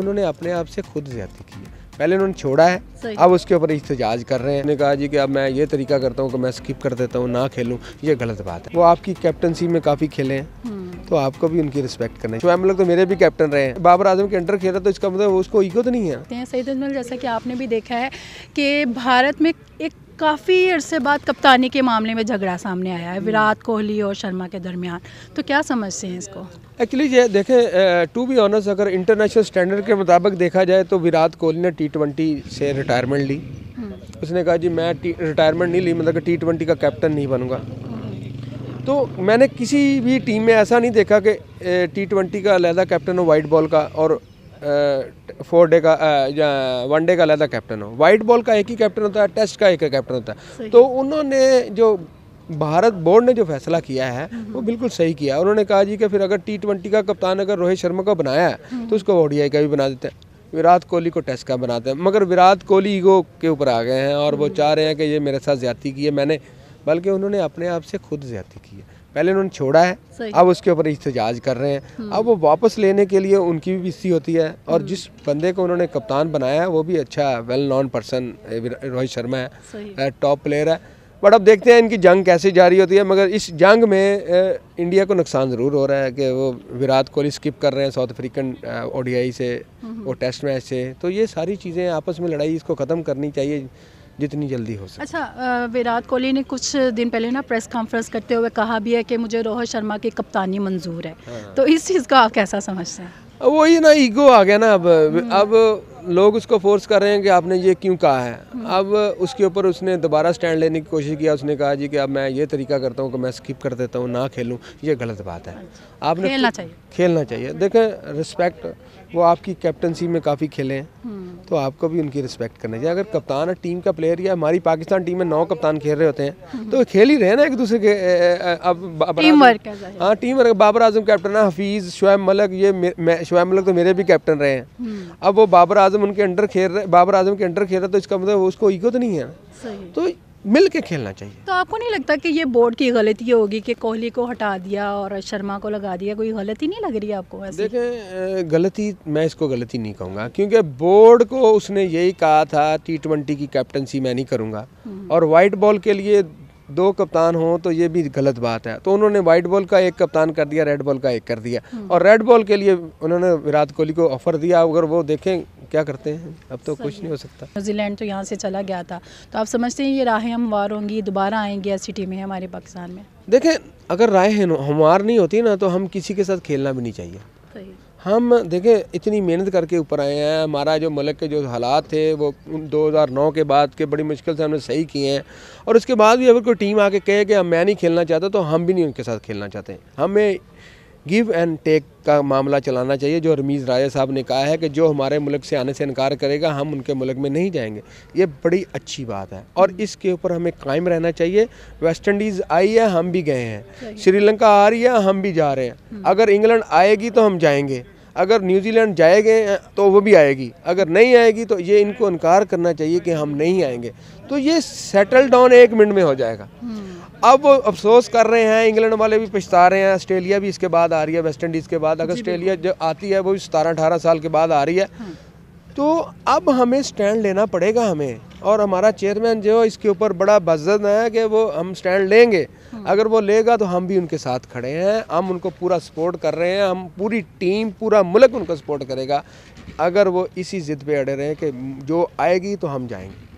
उन्होंने अपने आप से खुद ज्यादा की पहले उन्होंने छोड़ा है अब उसके ऊपर इहतजाज कर रहे हैं उन्होंने कहा जी कि अब मैं ये तरीका करता हूँ कि मैं स्किप कर देता हूँ ना खेलूँ ये गलत बात है वो आपकी कैप्टनसी में काफ़ी खेले हैं हम्म। तो आपको भी उनकी रिस्पेक्ट करना है लोग तो मेरे भी कैप्टन रहे हैं बाबर आजम के अंडर खेला तो इसका मतलब उसको ईगो तो नहीं है सईद अजमल जैसा कि आपने भी देखा है कि भारत में एक काफ़ी अरसे बाद कप्तानी के मामले में झगड़ा सामने आया है हम्म। विराट कोहली और शर्मा के दरमियान तो क्या समझते हैं इसको एक्चुअली ये देखें टू बी ऑनर्स अगर इंटरनेशनल स्टैंडर्ड के मुताबिक देखा जाए तो विराट कोहली ने टी ट्वेंटी से रिटायरमेंट ली हम्म। उसने कहा जी मैं रिटायरमेंट नहीं ली मतलब टी ट्वेंटी का कैप्टन नहीं बनूंगा तो मैंने किसी भी टीम में ऐसा नहीं देखा कि टी ट्वेंटी का अलहदा कैप्टन हो वाइट बॉल का और फोर डे का या वन डे का अलहदा कैप्टन हो वाइट बॉल का एक ही कैप्टन होता है टेस्ट का एक ही कैप्टन होता है तो उन्होंने जो भारत बोर्ड ने जो फैसला किया है हम्म, हम्म। वो बिल्कुल सही किया उन्होंने कहा जी कि फिर अगर टी ट्वेंटी का कप्तान अगर रोहित शर्मा का बनाया है हम्म। तो उसको ओडीआई का भी बना देते हैं विराट कोहली को टेस्ट का बनाते हैं मगर विराट कोहली ईगो के ऊपर आ गए हैं और वो चाह रहे हैं कि ये मेरे साथ ज्यादा की है मैंने बल्कि उन्होंने अपने आप से खुद ज्यादा की है पहले उन्होंने छोड़ा है अब उसके ऊपर इहतजाज कर रहे हैं अब हम्म। वो वापस लेने के लिए उनकी भी बिस्ती होती है और हम्म। जिस बंदे को उन्होंने कप्तान बनाया है वो भी अच्छा well known person Rohit Sharma है टॉप प्लेयर है बट अब देखते हैं इनकी जंग कैसे जारी होती है मगर इस जंग में इंडिया को नुकसान ज़रूर हो रहा है कि वो विराट कोहली स्किप कर रहे हैं साउथ अफ्रीकन ओडीआई से हम्म। वो टेस्ट मैच से तो ये सारी चीज़ें आपस में लड़ाई इसको ख़त्म करनी चाहिए जितनी जल्दी हो सके अच्छा विराट कोहली ने कुछ दिन पहले ना प्रेस कॉन्फ्रेंस करते हुए कहा भी है कि मुझे रोहित शर्मा की कप्तानी मंजूर है हाँ। तो इस चीज़ को आप कैसा समझते हैं वही ना ईगो आ गया ना अब हम्म। अब लोग उसको फोर्स कर रहे हैं कि आपने ये क्यों कहा है अब उसके ऊपर उसने दोबारा स्टैंड लेने की कोशिश किया उसने कहा जी कि अब मैं ये तरीका करता हूँ कि मैं स्किप कर देता हूँ ना खेलूँ ये गलत बात है आपने खेलना चाहिए खेलना चाहिए देखें रिस्पेक्ट वो आपकी कैप्टनसी में काफ़ी खेले हैं हम्म। तो आपको भी उनकी रिस्पेक्ट करना चाहिए अगर कप्तान है टीम का प्लेयर या हमारी पाकिस्तान टीम में नौ कप्तान खेल रहे होते हैं हम्म। तो खेल ही रहे ना एक दूसरे के अब हाँ team work Babar Azam captain है हफीज़ शुएब मलक ये शुएब मलक तो मेरे भी कैप्टन रहे हैं हम्म। अब वो बाबर आजम आजम उनके अंडर खेल रहे बाबर आजम के अंडर खेल रहे तो इसका मतलब उसको ईगो तो नहीं है तो मिल के खेलना चाहिए तो आपको नहीं लगता कि ये बोर्ड की गलती होगी कि कोहली को हटा दिया और शर्मा को लगा दिया कोई गलती नहीं लग रही है आपको वैसे? देखें गलती मैं इसको गलती नहीं कहूँगा क्योंकि बोर्ड को उसने यही कहा था टी ट्वेंटी की कैप्टनसी मैं नहीं करूँगा हम्म। और वाइट बॉल के लिए दो कप्तान हों तो ये भी गलत बात है तो उन्होंने वाइट बॉल का एक कप्तान कर दिया रेड बॉल का एक कर दिया हम्म। और रेड बॉल के लिए उन्होंने विराट कोहली को ऑफर दिया अगर वो देखें क्या करते हैं अब तो कुछ नहीं हो सकता न्यूजीलैंड तो यहाँ से चला गया था तो आप समझते हैं ये राहें हमवार होंगी दोबारा आएंगी ऐसी टीमें हमारे पाकिस्तान में देखें अगर राय हमवार नहीं होती ना तो हम किसी के साथ खेलना भी नहीं चाहिए हम देखें इतनी मेहनत करके ऊपर आए हैं हमारा जो मलक के जो हालात थे वो 2009 के बाद के बड़ी मुश्किल से हमने सही किए हैं और उसके बाद भी अगर कोई टीम आके कहे कि मैं नहीं खेलना चाहता तो हम भी नहीं उनके साथ खेलना चाहते हमें गिव एंड टेक का मामला चलाना चाहिए जो रमीज़ राजा साहब ने कहा है कि जो हमारे मुल्क से आने से इनकार करेगा हम उनके मुल्क में नहीं जाएंगे ये बड़ी अच्छी बात है और इसके ऊपर हमें कायम रहना चाहिए वेस्ट इंडीज़ आई है हम भी गए हैं श्रीलंका आ रही है हम भी जा रहे हैं हम्म। अगर इंग्लैंड आएगी तो हम जाएंगे अगर न्यूजीलैंड जाएंगे तो वो भी आएगी अगर नहीं आएगी तो ये इनको इनकार करना चाहिए कि हम नहीं आएंगे तो ये सेटल डाउन एक मिनट में हो जाएगा हम्म। अब वो अफसोस कर रहे हैं इंग्लैंड वाले भी पछता रहे हैं ऑस्ट्रेलिया भी इसके बाद आ रही है वेस्ट इंडीज़ के बाद अगर ऑस्ट्रेलिया जो आती है वो भी सतारह अठारह साल के बाद आ रही है हाँ। तो अब हमें स्टैंड लेना पड़ेगा हमें और हमारा चेयरमैन जो इसके ऊपर बड़ा बजन है कि वो हम स्टैंड लेंगे हम्म। अगर वो लेगा तो हम भी उनके साथ खड़े हैं हम उनको पूरा सपोर्ट कर रहे हैं हम पूरी टीम पूरा मुल्क उनको सपोर्ट करेगा अगर वो इसी ज़िद पे अड़े रहे कि जो आएगी तो हम जाएंगे